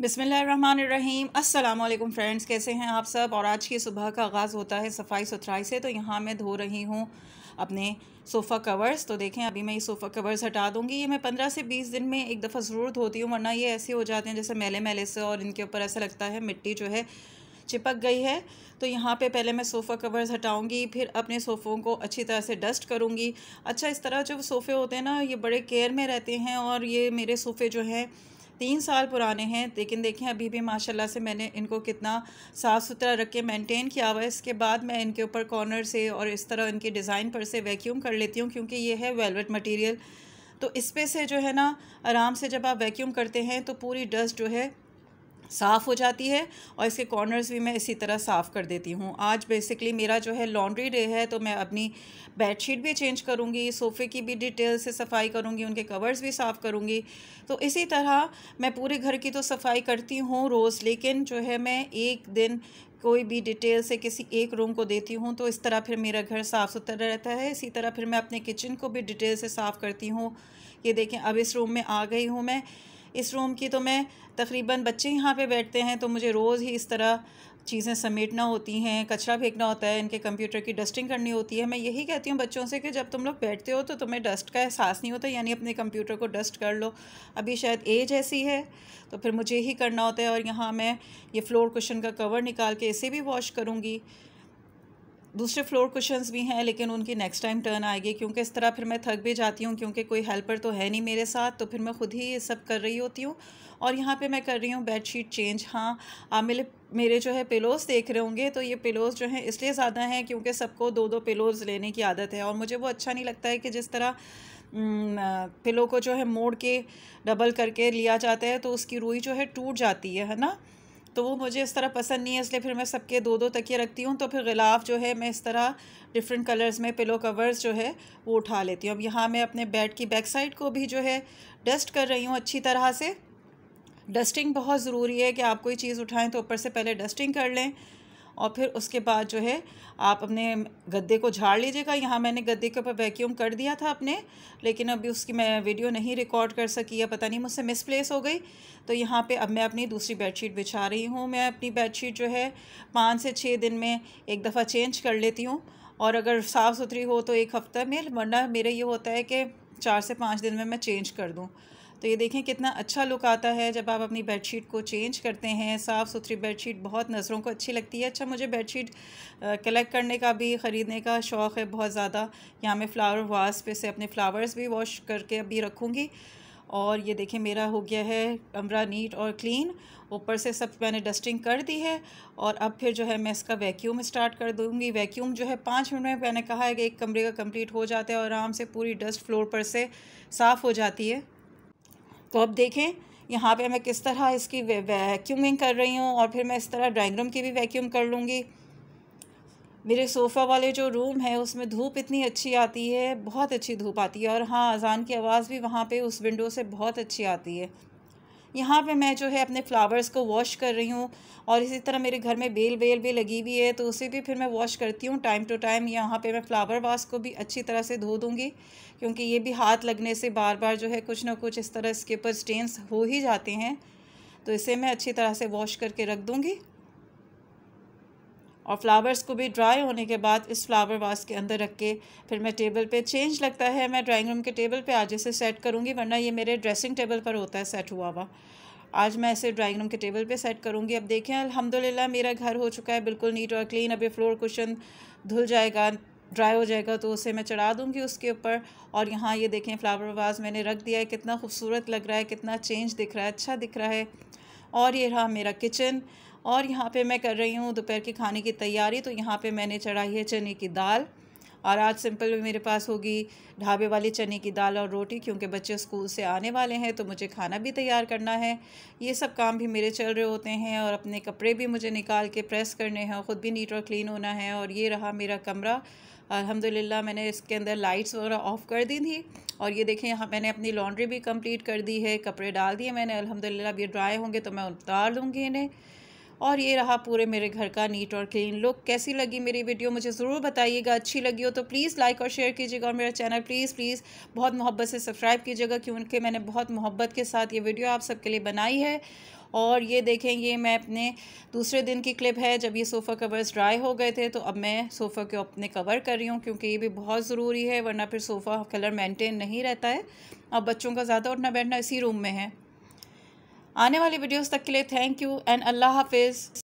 बिसमीम अल्लाम फ्रेंड्स कैसे हैं आप सब और आज की सुबह का आगाज़ होता है सफ़ाई सुथराई से तो यहाँ मैं धो रही हूँ अपने सोफ़ा कवर्स तो देखें अभी मैं ये सोफ़ा कवर्स हटा दूँगी ये मैं पंद्रह से बीस दिन में एक दफ़ा ज़रूर धोती हूँ वरना ये ऐसे हो जाते हैं जैसे मेले मेले से और इनके ऊपर ऐसा लगता है मिट्टी जो है चिपक गई है तो यहाँ पे पहले मैं सोफ़ा कवर्स हटाऊंगी फिर अपने सोफ़ों को अच्छी तरह से डस्ट करूँगी अच्छा इस तरह जो सोफ़े होते हैं ना ये बड़े केयर में रहते हैं और ये मेरे सोफ़े जो हैं तीन साल पुराने हैं लेकिन देखें अभी भी माशाल्लाह से मैंने इनको कितना साफ़ सुथरा रख के मेंटेन किया हुआ है इसके बाद मैं इनके ऊपर कॉर्नर से और इस तरह इनके डिज़ाइन पर से वैक्यूम कर लेती हूँ क्योंकि ये है वेलवेट मटीरियल तो इस पर से जो है ना आराम से जब आप वैक्यूम करते हैं तो पूरी डस्ट जो है साफ़ हो जाती है और इसके कॉर्नर्स भी मैं इसी तरह साफ़ कर देती हूँ आज बेसिकली मेरा जो है लॉन्ड्री डे है तो मैं अपनी बेडशीट भी चेंज करूँगी सोफ़े की भी डिटेल से सफ़ाई करूँगी उनके कवर्स भी साफ़ करूँगी तो इसी तरह मैं पूरे घर की तो सफ़ाई करती हूँ रोज़ लेकिन जो है मैं एक दिन कोई भी डिटेल से किसी एक रूम को देती हूँ तो इस तरह फिर मेरा घर साफ़ सुथरा रहता है इसी तरह फिर मैं अपने किचन को भी डिटेल से साफ़ करती हूँ ये देखें अब इस रूम में आ गई हूँ मैं इस रूम की तो मैं तकरीबन बच्चे यहाँ पे बैठते हैं तो मुझे रोज़ ही इस तरह चीज़ें समेटना होती हैं कचरा फेंकना होता है इनके कंप्यूटर की डस्टिंग करनी होती है मैं यही कहती हूँ बच्चों से कि जब तुम लोग बैठते हो तो तुम्हें डस्ट का एहसास नहीं होता यानी अपने कंप्यूटर को डस्ट कर लो अभी शायद एज ऐसी है तो फिर मुझे ही करना होता है और यहाँ मैं ये फ्लोर कुशन का कवर निकाल के इसे भी वॉश करूँगी दूसरे फ्लोर कुशंस भी हैं लेकिन उनकी नेक्स्ट टाइम टर्न आएगी क्योंकि इस तरह फिर मैं थक भी जाती हूँ क्योंकि कोई हेल्पर तो है नहीं मेरे साथ तो फिर मैं खुद ही ये सब कर रही होती हूँ और यहाँ पे मैं कर रही हूँ बेड शीट चेंज हाँ आप मेरे मेरे जो है पिलोज़ देख रहे होंगे तो ये पिलोज़ जो हैं इसलिए ज़्यादा हैं क्योंकि सबको दो दो पिलोज़ लेने की आदत है और मुझे वो अच्छा नहीं लगता है कि जिस तरह पिलो को जो है मोड़ के डबल करके लिया जाता है तो उसकी रुई जो है टूट जाती है है ना तो वो मुझे इस तरह पसंद नहीं है इसलिए फिर मैं सबके दो दो तकिए रखती हूँ तो फिर गिलाफ जो है मैं इस तरह डिफरेंट कलर्स में पिलो कवर्स जो है वो उठा लेती हूँ अब यहाँ मैं अपने बेड की बैक साइड को भी जो है डस्ट कर रही हूँ अच्छी तरह से डस्टिंग बहुत ज़रूरी है कि आप कोई चीज़ उठाएँ तो ऊपर से पहले डस्टिंग कर लें और फिर उसके बाद जो है आप अपने गद्दे को झाड़ लीजिएगा यहाँ मैंने गद्दे के ऊपर वैक्यूम कर दिया था अपने लेकिन अभी उसकी मैं वीडियो नहीं रिकॉर्ड कर सकी या पता नहीं मुझसे मिसप्लेस हो गई तो यहाँ पे अब मैं अपनी दूसरी बेडशीट बिछा रही हूँ मैं अपनी बेडशीट जो है पाँच से छः दिन में एक दफ़ा चेंज कर लेती हूँ और अगर साफ़ सुथरी हो तो एक हफ़्ता में वरना मेरा ये होता है कि चार से पाँच दिन में मैं चेंज कर दूँ तो ये देखें कितना अच्छा लुक आता है जब आप अपनी बेडशीट को चेंज करते हैं साफ़ सुथरी बेडशीट बहुत नज़रों को अच्छी लगती है अच्छा मुझे बेडशीट कलेक्ट करने का भी ख़रीदने का शौक़ है बहुत ज़्यादा यहाँ मैं फ़्लावर वास पे से अपने फ़्लावर्स भी वॉश करके अभी रखूँगी और ये देखें मेरा हो गया है कमरा नीट और क्लीन ऊपर से सब मैंने डस्टिंग कर दी है और अब फिर जो है मैं इसका वैक्यूम स्टार्ट कर दूंगी वैक्यूम जो है पाँच मिनट में मैंने कहा है कि एक कमरे का कंप्लीट हो जाता है और आराम से पूरी डस्ट फ्लोर पर से साफ़ हो जाती है तो अब देखें यहाँ पे मैं किस तरह इसकी वैक्यूमिंग कर रही हूँ और फिर मैं इस तरह ड्राइंग रूम की भी वैक्यूम कर लूँगी मेरे सोफ़ा वाले जो रूम है उसमें धूप इतनी अच्छी आती है बहुत अच्छी धूप आती है और हाँ अजान की आवाज़ भी वहाँ पे उस विंडो से बहुत अच्छी आती है यहाँ पे मैं जो है अपने फ्लावर्स को वॉश कर रही हूँ और इसी तरह मेरे घर में बेल बेल भी लगी हुई है तो उसे भी फिर मैं वॉश करती हूँ टाइम टू टाइम यहाँ पे मैं फ्लावर वास को भी अच्छी तरह से धो दूँगी क्योंकि ये भी हाथ लगने से बार बार जो है कुछ ना कुछ इस तरह इसके ऊपर स्टेन्स हो ही जाते हैं तो इसे मैं अच्छी तरह से वॉश करके रख दूँगी और फ्लावर्स को भी ड्राई होने के बाद इस फ्लावर वास के अंदर रख के फिर मैं टेबल पे चेंज लगता है मैं ड्राइंग रूम के टेबल पे आज इसे सेट करूँगी वरना ये मेरे ड्रेसिंग टेबल पर होता है सेट हुआ हुआ आज मैं इसे ड्राइंग रूम के टेबल पे सेट करूँगी अब देखें अल्हम्दुलिल्लाह मेरा घर हो चुका है बिल्कुल नीट और क्लीन अभी फ्लोर कुशन धुल जाएगा ड्राई हो जाएगा तो उसे मैं चढ़ा दूँगी उसके ऊपर और यहाँ ये देखें फ्लावर वाज मैंने रख दिया है कितना खूबसूरत लग रहा है कितना चेंज दिख रहा है अच्छा दिख रहा है और ये रहा मेरा किचन और यहाँ पे मैं कर रही हूँ दोपहर के खाने की तैयारी तो यहाँ पे मैंने चढ़ाई है चने की दाल और आज सिंपल में मेरे पास होगी ढाबे वाली चने की दाल और रोटी क्योंकि बच्चे स्कूल से आने वाले हैं तो मुझे खाना भी तैयार करना है ये सब काम भी मेरे चल रहे होते हैं और अपने कपड़े भी मुझे निकाल के प्रेस करने हैं ख़ुद भी नीट और क्लीन होना है और ये रहा मेरा कमरा अल्हम्दुलिल्लाह मैंने इसके अंदर लाइट्स वगैरह ऑफ़ कर दी थी और ये देखें यहाँ मैंने अपनी लॉन्ड्री भी कंप्लीट कर दी है कपड़े डाल दिए मैंने अल्हम्दुलिल्लाह अब ये ड्राई होंगे तो मैं उतार दूँगी इन्हें और ये रहा पूरे मेरे घर का नीट और क्लीन लुक कैसी लगी मेरी वीडियो मुझे ज़रूर बताइएगा अच्छी लगी हो तो प्लीज़ लाइक और शेयर कीजिएगा और मेरा चैनल प्लीज़ प्लीज़ बहुत मोहब्बत से सब्सक्राइब कीजिएगा क्योंकि मैंने बहुत मोहब्बत के साथ ये वीडियो आप सबके लिए बनाई है और ये देखें ये मैं अपने दूसरे दिन की क्लिप है जब ये सोफ़ा कवर्स ड्राई हो गए थे तो अब मैं सोफ़ा के अपने कवर कर रही हूँ क्योंकि ये भी बहुत ज़रूरी है वरना फिर सोफ़ा कलर मेंटेन नहीं रहता है अब बच्चों का ज़्यादा उठना बैठना इसी रूम में है आने वाली वीडियोस तक के लिए थैंक यू एंड अल्लाह हाफिज़